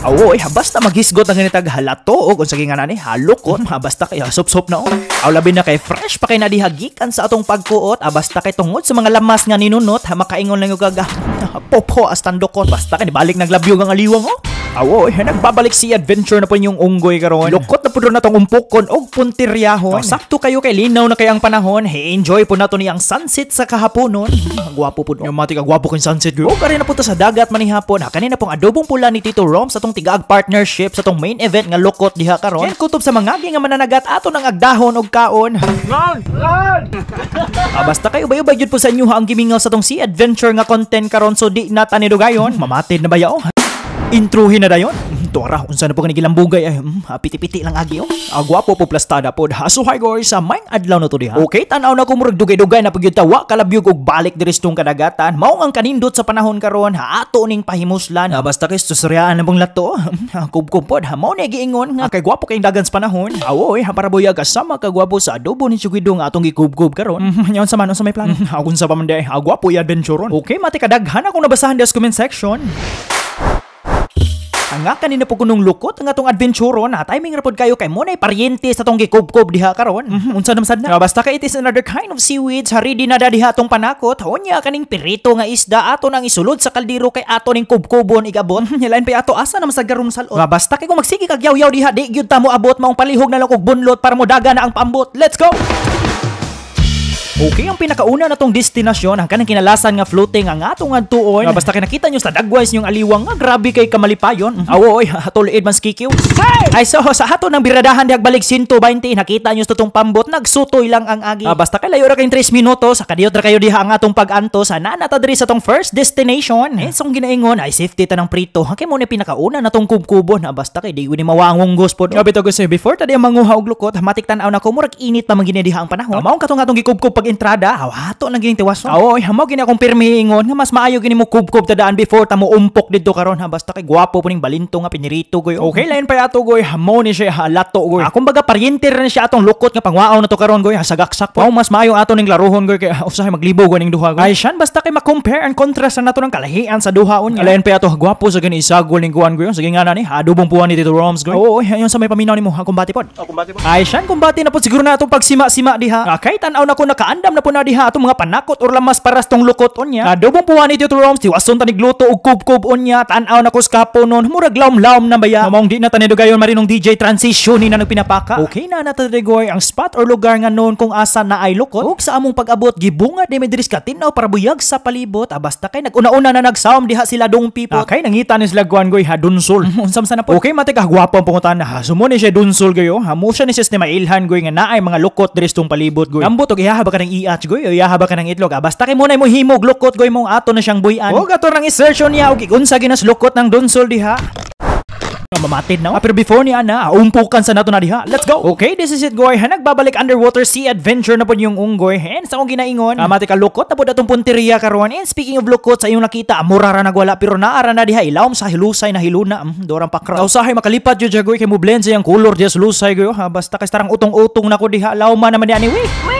Awoy, basta maghisgot na ganitag halato o kung sige nga nani, halukot, mga basta kay sop-sop na o. Aw labi na kay fresh pa kay nadihagikan sa atong pagkuot, abasta kay tungod sa mga lamas nga ninunot, ha makaingon lang yung gaga. Popo, astandokot, basta kay nibalik naglabyo ang aliwang o. Awo, oh, nagbabalik si adventure na po yung unggoy karon. Lukot na po doon na tong umpukon og puntiryahon. Oh, sakto kayo kay linaw na kay ang panahon. Hey, enjoy po nato ni ang sunset sa kahaponon. Ang ah, Gwapo po. Yung ah, ka, gwapo kun sunset O, Og na punta sa dagat manihapon. Ha ah. kanina pong adobong pula ni Tito Rom sa tong tigaag partnership sa tong main event nga lukot diha karon. Ken kutob sa mga nga mananagat ato nang agdahon og kaon. Run, run. ah, basta kayo bayo ba gyud po sa inyo ha ang gimingaw sa tong si adventure nga content karon so di na tanidugayon. Mamatid na ba yao? Oh, Intruhin na dayon. Hmm, Dora, unsa na po kanigilang bugay ay hmm, piti-piti lang agi oh. Ah, gwapo po plastada pod. Ha, so hi guys, sa ah, main adlaw na to diha. Okay, tanaw na ko murag dugay-dugay na pagyud tawa kalabyog og balik diri sa kadagatan. Mao ang kanindot sa panahon karon ha ato ning pahimuslan. Ah, basta kay susuryaan na bang lato. Hmm, ah, kubkub pod ha mao ni giingon nga kay gwapo kay dagan sa panahon. Awoy, ah, ha para boyaga sama ka gwapo sa adobo ni Chugidong atong gikubkub karon. Hmm, nyaon sa manon sa may plan. Mm, sa pa man day. Ah, gwapo adventure Okay, mate kadaghan akong nabasahan sa comment section. Nga kanina po kunong lukot ang atong adventure na timing rapod kayo kay Monay na pariente sa tong gikubkob diha karon. Mm-hmm, unsa namsad na? Nga, ah, basta kay it is another kind of seaweed hari di nada diha atong panakot. Honya kaning pirito nga isda ato nang isulod sa kaldero kay ato ning kubkubon igabon. Mhm, Yalan pa ato asa na masagarong salot. Nga, ah, basta kay kung magsigi kag yaw-yaw diha di gyud ta mo abot maong palihog na lang og bunlot para mo daga na ang pambot. Let's go. Okay ang pinakauna na tong destinasyon ang kanang kinalasan nga floating ang atong adtuon. Nga basta kinakita nyo sa dagways yung aliwang nga grabe kay kamalipayon. Mm-hmm. Awoy, hatuloid man skikiw. Ay so sa ato ng biradahan diag balik 120 nakita nyo sa tutong pambot nagsutoy lang ang agi. Uh, basta kay layo ra kay 3 minuto sa kadiyot ra kayo diha ang atong paganto sa nanata diri sa tong first destination. Eh song ginaingon ay safety ta ng prito. Kay muna pinakauna na tong kubkubo na basta kay di ni mawangong guspod. Gabi to gusto before tadi di manguha og lukot matik na ko murag init na man ginidiha ang panahon. Uh, Maong katong atong gikubkub pag entrada, hawato na gining tiwason. Oo, oh, hamaw gini akong pirmi ingon nga mas maayo gini mo kubkub ta daan before ta mo umpok dito karon ha basta kay gwapo ning balinto nga pinirito goy. Mm. Okay lain pa ato goy, hamaw ni siya halato goy. Akong ah, baga paryente rin siya atong lukot nga pangwaaw na to karon goy, hasagaksak po. Oh, mas maayo ato ning laruhon goy kay usahay maglibo goy ning duha goy. Ay siyan basta kay ma-compare and contrast na nato ng kalahian sa duhaon. Lain pa ato gwapo sa gani isagol ning kuan goy. Sige nga na ni, adobong puwan ni Tito Roms goy. Oo, oh, ayon sa may paminaw nimo, ha kumbati pod. Oh, kumbati pod. Ay siyan kumbati na po siguro na atong pagsima-sima diha. Ah, kay aw na ko nakaan Andam na po na diha atong mga panakot or lamas para tong lukot onya. Nadubong puwa ni Tito Roms, tiwason ni Gluto og kub-kub onya, tanaw na ko skapon nun, murag laom-laom na baya. Namong di na tanido gayon marinong DJ transition ni na nagpinapaka. Okay na na Goy ang spot or lugar nga noon kung asa na ay lukot. Og sa among pag-abot, gibunga de medris tinaw para buyag sa palibot. Abasta ah, kay naguna-una na nagsaom diha sila dong pipot. Akay ah, nangita ni sila Guan Goy ha dunsol. Unsam sana po. Okay matik ah gwapo ang pungutan na ha. Sumo ni siya dunsol gayo. Oh. Hamo siya ni sistema ilhan goy nga ay mga lukot diri tong palibot goy. Ambot og ihaha ba ng iatch goy o yahaba ka itlog. Ah, basta kay muna mo himog lukot goy mong ato na siyang buyan. O gato nang isearch niya og igunsa ginas lukot ng dunsol diha mamatid na. Ah, pero before ni Ana, ah, umpukan sa nato na diha. Let's go! Okay, this is it, Goy. Ha, nagbabalik underwater sea adventure na po yung unggoy. Hen, sa akong ginaingon. Ah, mati ka lukot na po datong punteriya karon. And speaking of lukot, sa iyong nakita, ah, mura nagwala. Pero naara na diha, ilaom sa hilusay na hiluna. Mm, dorang pakra. Kausahay, makalipat yun, Goy. Kay mo blend sa yung color, just lusay, Goy. Oh, ha, basta kay starang utong-utong na ko diha. Lauma naman ni Anyway. May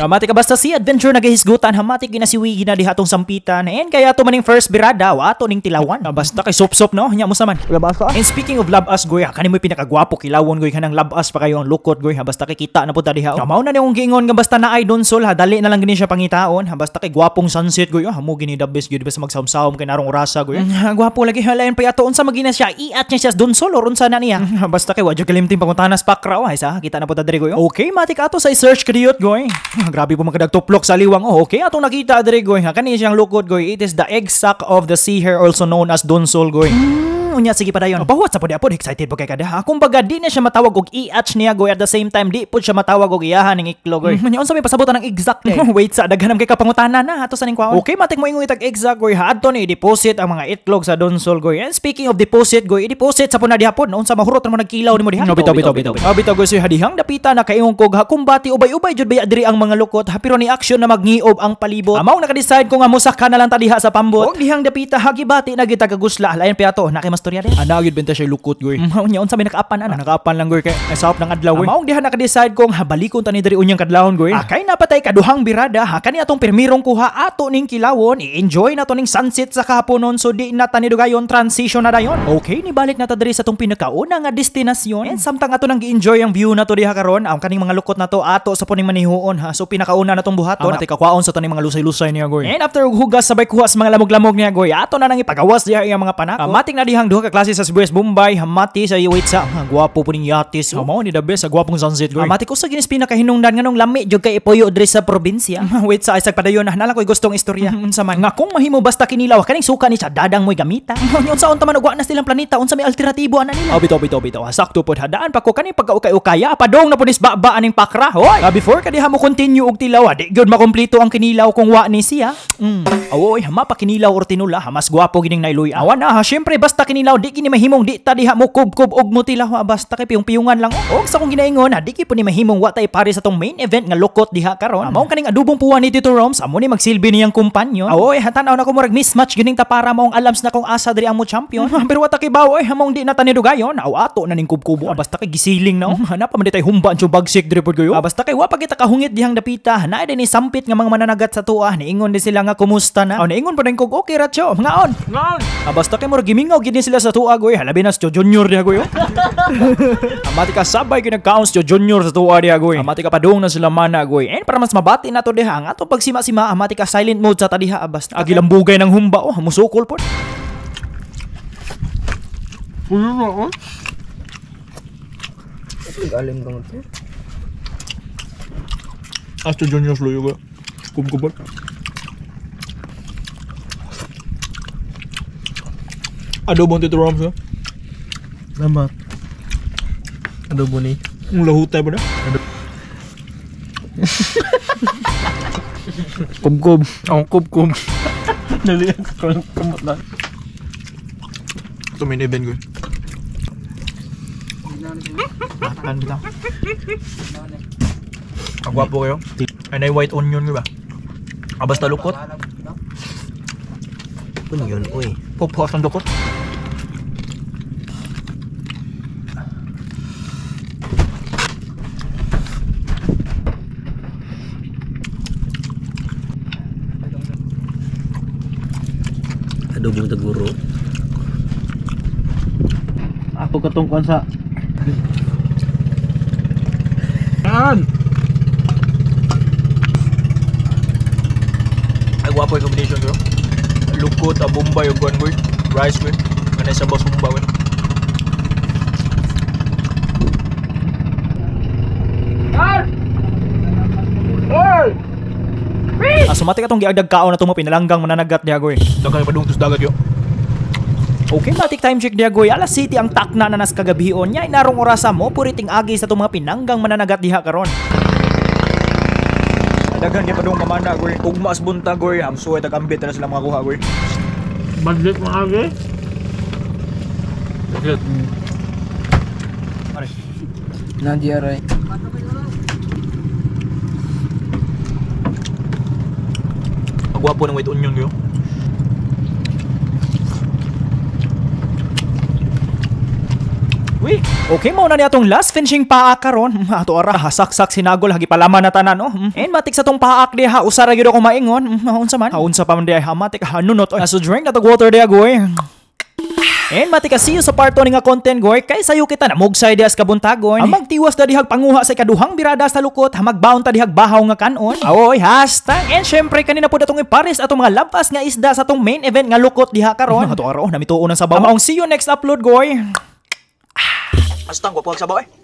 Amati ka basta si adventure nagahisgutan hamati ginasiwi na dihatong sampitan and kaya to maning first birada wa ato ning tilawan. Basta kay sop-sop no, nya mo saman. Labas ka. And speaking of love us goy, kani mo pinakagwapo kilawon goy kanang love us pa kayo ang lukot goy ha basta kay kita na po tadi, ha. Mao na niyong gingon nga basta na ay don sol ha dali na lang gini siya pangitaon ha basta kay gwapong sunset goy oh, ha mo gini the best gyud basta magsawom-sawom kay narong rasa goy. Eh. Mm, gwapo lagi halayan pa yato unsa magina siya iat niya siya don sol or unsa na niya. Mm, basta kay wa jud kalimting pangutanas pakraw ha isa kita na po tadi, goy. Oh. Okay, matik ato sa search kadiyot goy. Ah, grabe po mga tuplok sa liwang. Oh, okay, atong nakita, Dre, goy, ha? Kani siyang lukod, goy. It is the egg sack of the sea hare, also known as dunsol, goy. Ah unya sige pa dayon. Pahuwat sa pud apod excited po kay kada ha. Kumbaga di na siya matawag og iatch e niya go at the same time di pod siya matawag og iyahan ning iklog goy. Mm, unsa may pasabutan ng exact eh. Wait sa daghan kay kapangutana na ato sa ning kwaon. Okay matik mo ingon itag exact goy ha adto ni deposit ang mga itlog sa Donsol goy. And speaking of deposit go, i-deposit sa pud na dihapon unsa mahurot mo nagkilaw nimo diha. No bitaw bitaw bitaw. Ah bitaw goy sir hadihang dapita na kay kog ha kumbati ubay-ubay jud baya diri ang mga lukot ha pero ni action na magngiob ang palibot. Amaw naka-decide ko nga musak na lang ta diha sa pambot. Og dihang dapita hagibati na gitagagusla lain piato na storya din. Ana gyud benta siya lukot goy. Mm, Mao nya unsa may nakaapan ana? Ah, nakaapan lang goy kay asap ng adlaw. Mao diha naka-decide kung habalikon tani diri unyang kadlawon goy. Akay ah, napatay kaduhang birada ha kani atong permirong kuha ato ning kilawon i-enjoy na to ning sunset sa kahaponon so di na tani dugayon transition na dayon. Okay ni balik na ta diri sa tong pinakauna nga destinasyon. And samtang ato nang gi-enjoy ang view na to diha karon ang kaning mga lukot na to ato sa puning manihuon ha. So pinakauna na tong buhaton. Amatay kakwaon sa to mga lusay-lusay niya goy. And after hugas sabay kuha sa mga lamog-lamog niya goy ato na nang ipagawas diha iyang mga panako. Amating ah, na dihang duha ka klase sa Sibuyas Bombay, hamati sa Iwitsa. Ah, gwapo po ning yatis. Oh. Mao ni the best sa gwapong sunset girl. Hamati ko sa ginis pinakahinungdan nganong lami jud kay ipuyo diri sa probinsya. Ah, wait sa isag padayon na ah, nala koy gustong istorya. Mm-hmm. Unsa man nga kung mahimo basta kinilaw kaning suka ni sa dadang moy gamita. Unsa unta man ugwa na silang planeta unsa may alternatibo ana nila. Oh bitaw bitaw bitaw. Sakto pod hadaan pa ko kaning pagkaukay-ukaya padong na ba-ba aning pakra. Hoy. Before kadi mo continue og tilaw, di gyud makompleto ang kinilaw kung wa ni siya. Mm. Awoy, hama pa kinilaw or tinula, hamas gwapo gining nailuy. Awan ah, syempre basta kinilaw kanilaw di kini mahimong di ta diha mo kubkob og mutilaw basta kay piyong-piyungan lang og sa kong ginaingon na di kay po ni mahimong watay pare sa tong main event nga lokot diha karon. Mao kaning adubong puwa ni Tito Roms amo ni magsilbi niyang kumpanyo. Oy hatan-aw na ko murag mismatch gining ta para maong alams na kong asa diri amo champion. Pero wa ta kay bawo eh di na ta ni Aw ato na ning kubkubo basta kay gisiling na. Oh. Hanap pa man tay humba ang bagsik diri pod kayo. Basta kay wa pa kita kahungit dihang dapita na ni sampit nga mga mananagat sa tuwa niingon din sila nga kumusta na. Aw niingon pa rin kog okay ratio ngaon. on ah, Basta kay murag gimingaw gid sila sa tuwa goy. Halabi na sa junior niya goy. Oh. Amati ka sabay kinag-counts junior sa tuwa niya goy. Amati ka padung na sila mana goy. And para mas mabati na to deha. Nga to pagsima-sima amati ka silent mode sa tadiha abas. bugay ng humba oh musukol po. Puyo na oh. Galim dong. Asto junior fluyo goy. Kubkubat. adobo tito Roms siya. Lama. Adobo ni. Ang lahutay ba na? Kubkub. Ang kubkub. Dali ang kumot lang. Ito may nibin ko. Eh. Matan kita. Ang gwapo kayo. Ay na white onion ko ba? Abas ah, na lukot. Onion, uy. Pupuas ng lukot. lubong taguro ako katong kuan sa yan ay guwapo yung combination bro lukot a bomba yung kuan rice with ano sa boss bombay sumati tong giagdag kaon na tumo pinalanggang mananagat diha goy. Dagkay padungtos dagat yo. Okay, matik time check diagoy. Alas City ang takna na nas kagabihon niya. Inarong orasa mo, puriting agi sa itong pinanggang mananagat diha karon. Daghan di pa dong kamanda, goy. mas bunta, goy. Hamsuwe tagambit na sila mga kuha, goy. Badlit mga agi. Bakit? Pare. Nandiyaray. Pare. Gwapo ng white onion yun. Uy, okay mo na ni atong last finishing paak karon. Ato ara hasaksak sinagol hagi palaman na tanan no. Mm. And matik sa tong paak diha usara gyud ko maingon. Mm, maunsa man? Unsa pa man diha matik hanunot. Aso drink na water diha goy. And matikasiyo sa parto 2 nga content goy kay sayo kita na mugsay dias kabuntagon. Ang magtiwas da dihag panguha sa kaduhang birada sa lukot hamag baon ta dihag bahaw nga kanon. Aoy hashtag and syempre kanina pud atong ipares atong mga labas nga isda sa tong main event nga lukot diha karon. Ato ano araw namituon ang sabaw. Amaong see you next upload goy. Astang ko pag sabaw eh.